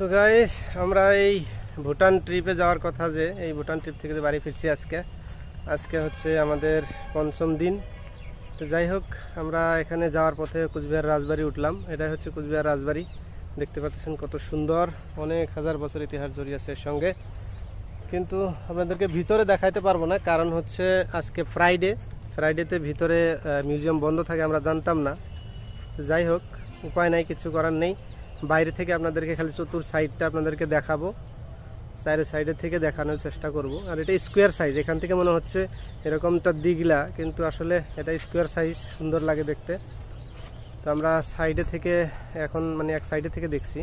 so guys আমরা এই ভুটান ট্রিপে যাওয়ার কথা যে এই ভুটান ট্রিপ থেকে বাড়ি ফিরছি আজকে আজকে হচ্ছে আমাদের পঞ্চম দিন তো যাই হোক আমরা এখানে যাওয়ার পথে কুচবিহার রাজবাড়ি উঠলাম এটাই হচ্ছে কুচবিহার রাজবাড়ি দেখতে পাচ্ছেন কত সুন্দর অনেক হাজার বছর ইতিহাস জড়িয়ে আছে এর সঙ্গে কিন্তু আপনাদেরকে ভিতরে দেখাইতে পারবো না কারণ হচ্ছে আজকে ফ্রাইডে ফ্রাইডেতে ভিতরে মিউজিয়াম বন্ধ থাকে আমরা জানতাম না যাই হোক উপায় নাই কিছু করার নেই বাইরে থেকে আপনাদেরকে খালি চতুর সাইডটা আপনাদেরকে দেখাবো চার সাইডে থেকে দেখানোর চেষ্টা করব আর এটা স্কোয়ার সাইজ এখান থেকে মনে হচ্ছে এরকমটা দিগলা কিন্তু আসলে এটা স্কোয়ার সাইজ সুন্দর লাগে দেখতে তো আমরা সাইডে থেকে এখন মানে এক সাইডে থেকে দেখছি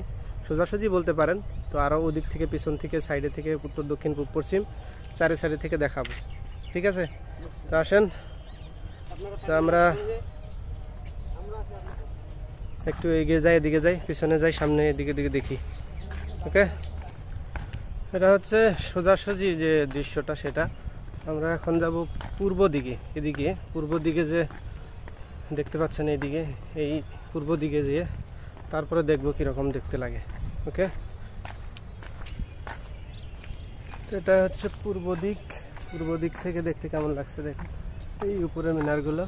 সোজাসুজি বলতে পারেন তো আরও ওদিক থেকে পিছন থেকে সাইডে থেকে উত্তর দক্ষিণ পূর্ব পশ্চিম চারে সাইডে থেকে দেখাবো ঠিক আছে তো আসেন তো আমরা একটু এগিয়ে যাই এদিকে যাই পিছনে যাই সামনে এদিকে দিকে দেখি ওকে এটা হচ্ছে সোজাসুজি যে দৃশ্যটা সেটা আমরা এখন যাব পূর্ব দিকে এদিকে পূর্ব দিকে যে দেখতে পাচ্ছেন এইদিকে এই পূর্ব দিকে যেয়ে তারপরে দেখবো কীরকম দেখতে লাগে ওকে এটা হচ্ছে পূর্ব দিক পূর্ব দিক থেকে দেখতে কেমন লাগছে দেখুন এই উপরে মিনারগুলো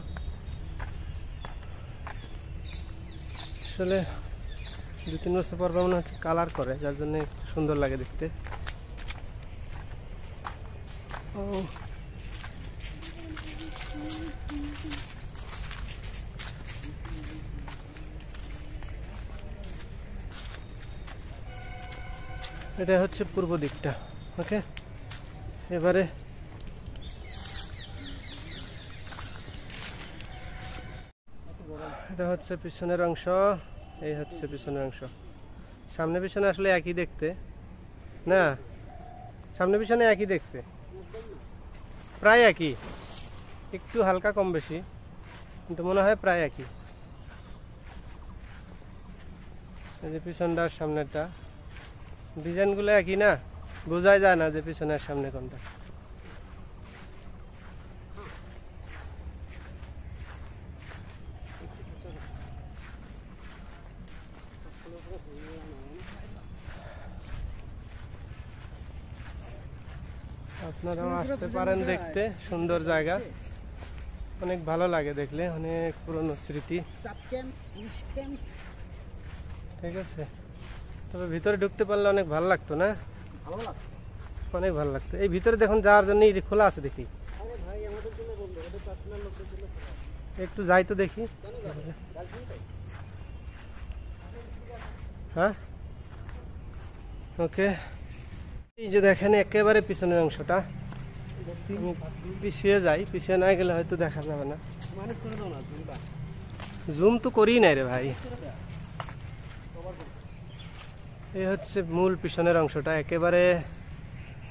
আসলে দু তিন বছর পর মনে হচ্ছে কালার করে যার জন্য সুন্দর লাগে দেখতে ও এটা হচ্ছে পূর্ব দিকটা ওকে এবারে এটা হচ্ছে পিছনের অংশ এই হচ্ছে পিছনের অংশ সামনে পিছনে আসলে একই দেখতে না সামনে পিছনে একই দেখতে প্রায় একই একটু হালকা কম বেশি কিন্তু মনে হয় প্রায় একই এই যে পিছনটা সামনেরটা ডিজাইনগুলো একই না বোঝাই যায় না যে পিছনের সামনে কোনটা আপনারাও আসতে পারেন দেখতে সুন্দর জায়গা অনেক ভালো লাগে দেখলে অনেক পুরনো স্মৃতি ঠিক আছে তবে ভিতরে ঢুকতে পারলে অনেক ভালো লাগতো না অনেক ভালো লাগতো এই ভিতরে দেখুন যাওয়ার জন্য খোলা আছে দেখি একটু যাই তো দেখি হ্যাঁ ওকে এই যে দেখেন একেবারে পিছনের অংশটা পিছিয়ে যাই পিছিয়ে না গেলে হয়তো দেখা যাবে না জুম তো করি নাই রে ভাই এই হচ্ছে মূল পিছনের অংশটা একেবারে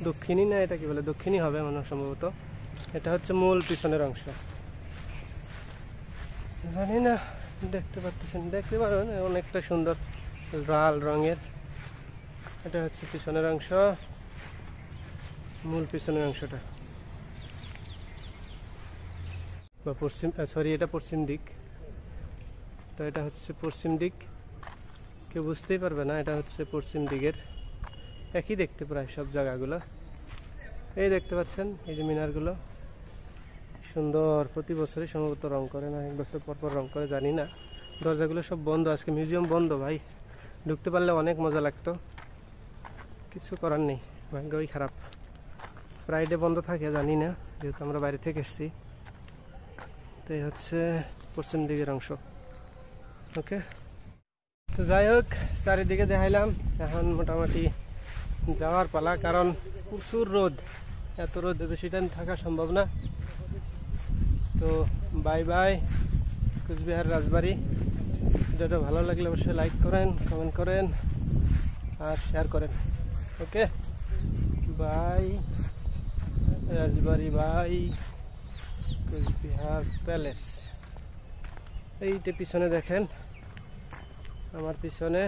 দক্ষিণী না এটা কি বলে দক্ষিণী হবে মনে সম্ভবত এটা হচ্ছে মূল পিছনের অংশ জানি না দেখতে পাচ্ছেন দেখতে পারবেন অনেকটা সুন্দর লাল রঙের এটা হচ্ছে পিছনের অংশ মূল পিছনের অংশটা বা পশ্চিম সরি এটা পশ্চিম দিক তো এটা হচ্ছে পশ্চিম দিক কেউ বুঝতেই পারবে না এটা হচ্ছে পশ্চিম দিকের একই দেখতে প্রায় সব জায়গাগুলো এই দেখতে পাচ্ছেন এই যে মিনারগুলো সুন্দর প্রতি বছরই সম্ভবত রং করে না এক বছর পর পর রং করে জানি না দরজাগুলো সব বন্ধ আজকে মিউজিয়াম বন্ধ ভাই ঢুকতে পারলে অনেক মজা লাগতো কিছু করার নেই ভাগ্যই খারাপ ফ্রাইডে বন্ধ থাকে জানি না যেহেতু আমরা বাইরে থেকে এসেছি তো এই হচ্ছে পশ্চিম দিকের অংশ ওকে তো যাই হোক চারিদিকে দেখাইলাম এখন মোটামুটি যাওয়ার পালা কারণ প্রচুর রোদ এত রোদ বেশি টাইম থাকা সম্ভব না তো বাই বাই কুচবিহার রাজবাড়ি ভিডিওটা ভালো লাগলে অবশ্যই লাইক করেন কমেন্ট করেন আর শেয়ার করেন okay bye Rajbari by Cooch Behar palace এইটা পিছনে দেখেন আমার পিছনে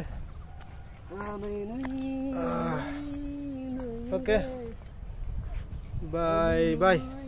ওকে বাই বাই